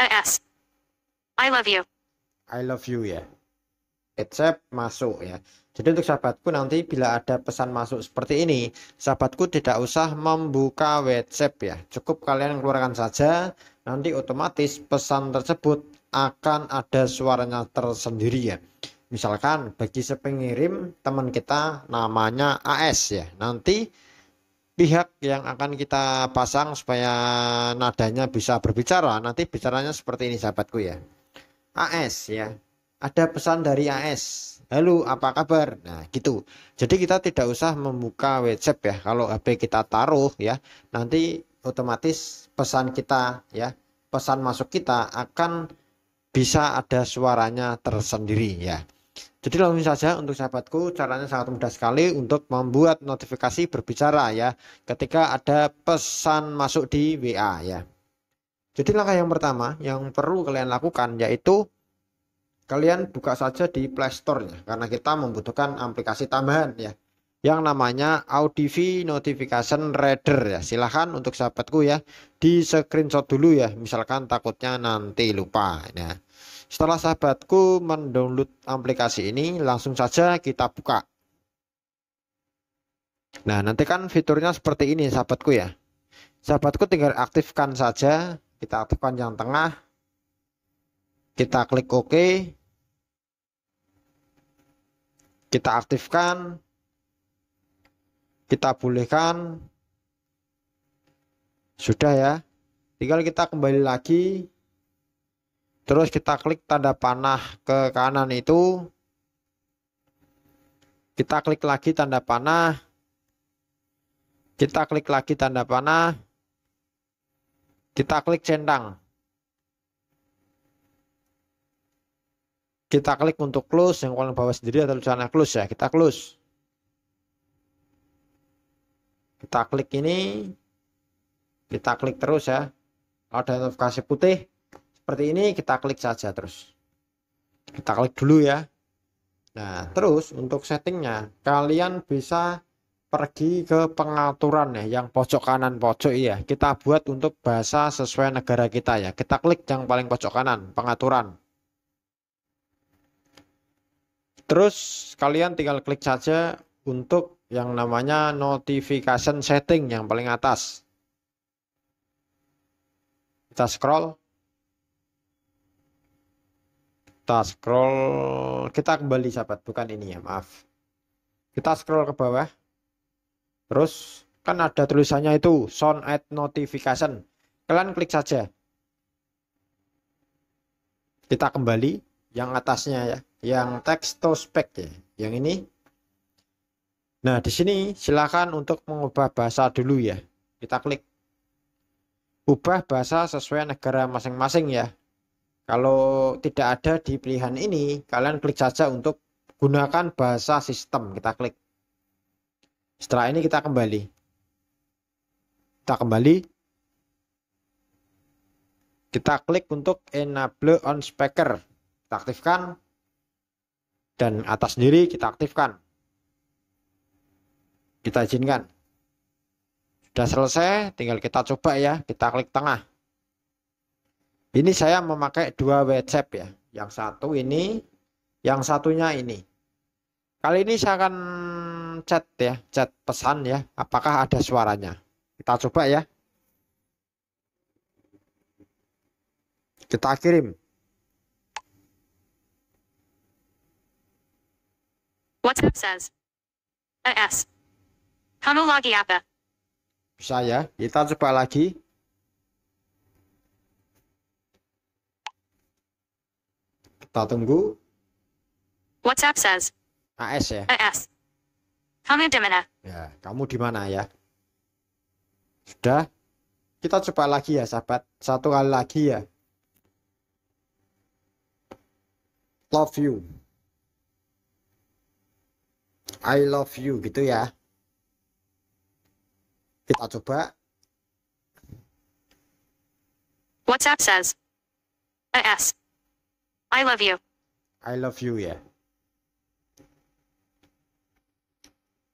S. I love you. I love you ya. Accept masuk ya. Jadi untuk sahabatku nanti bila ada pesan masuk seperti ini, sahabatku tidak usah membuka WhatsApp ya. Cukup kalian keluarkan saja, nanti otomatis pesan tersebut akan ada suaranya tersendiri ya. Misalkan bagi sepengirim teman kita namanya AS ya. Nanti pihak yang akan kita pasang supaya nadanya bisa berbicara. Nanti bicaranya seperti ini sahabatku ya. AS ya. Ada pesan dari AS. Halo, apa kabar? Nah, gitu. Jadi kita tidak usah membuka WhatsApp ya. Kalau HP kita taruh ya, nanti otomatis pesan kita ya, pesan masuk kita akan bisa ada suaranya tersendiri ya. Jadi langsung saja untuk sahabatku caranya sangat mudah sekali untuk membuat notifikasi berbicara ya ketika ada pesan masuk di WA ya. Jadi langkah yang pertama yang perlu kalian lakukan yaitu kalian buka saja di Play Store-nya karena kita membutuhkan aplikasi tambahan ya yang namanya Audivi Notification Reader ya. Silahkan untuk sahabatku ya di screenshot dulu ya misalkan takutnya nanti lupa ya. Setelah sahabatku mendownload aplikasi ini, langsung saja kita buka. Nah, nanti kan fiturnya seperti ini sahabatku ya. Sahabatku tinggal aktifkan saja, kita aktifkan yang tengah. Kita klik OK. Kita aktifkan. Kita bolehkan. Sudah ya. Tinggal kita kembali lagi terus kita klik tanda panah ke kanan itu kita klik lagi tanda panah kita klik lagi tanda panah kita klik centang kita klik untuk close yang paling bawah sendiri atau tulisannya close ya kita close kita klik ini kita klik terus ya ada notifikasi putih seperti ini kita klik saja terus kita klik dulu ya nah terus untuk settingnya kalian bisa pergi ke pengaturan ya yang pojok kanan pojok ya kita buat untuk bahasa sesuai negara kita ya kita klik yang paling pojok kanan pengaturan terus kalian tinggal klik saja untuk yang namanya notification setting yang paling atas kita scroll kita scroll kita kembali sahabat bukan ini ya maaf kita scroll ke bawah terus kan ada tulisannya itu sound at notification kalian klik saja kita kembali yang atasnya ya yang text to spec ya yang ini nah di sini silahkan untuk mengubah bahasa dulu ya kita klik ubah bahasa sesuai negara masing-masing ya kalau tidak ada di pilihan ini, kalian klik saja untuk gunakan bahasa sistem. Kita klik. Setelah ini kita kembali. Kita kembali. Kita klik untuk enable on speaker. Kita aktifkan. Dan atas sendiri kita aktifkan. Kita izinkan. Sudah selesai, tinggal kita coba ya. Kita klik tengah. Ini saya memakai dua WhatsApp ya. Yang satu ini, yang satunya ini. Kali ini saya akan chat ya, chat pesan ya. Apakah ada suaranya? Kita coba ya. Kita kirim. WhatsApp says, AS. Kamu lagi apa? Saya. Kita coba lagi. Kita tunggu. WhatsApp says. AS ya. AS. Kamu di mana? Ya, kamu di mana ya? Sudah. Kita coba lagi ya, sahabat. Satu kali lagi ya. Love you. I love you gitu ya. Kita coba. WhatsApp says. AS. I love you. I love you ya.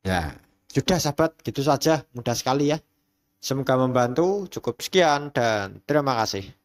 Ya, sudah sahabat, gitu saja, mudah sekali ya. Semoga membantu, cukup sekian dan terima kasih.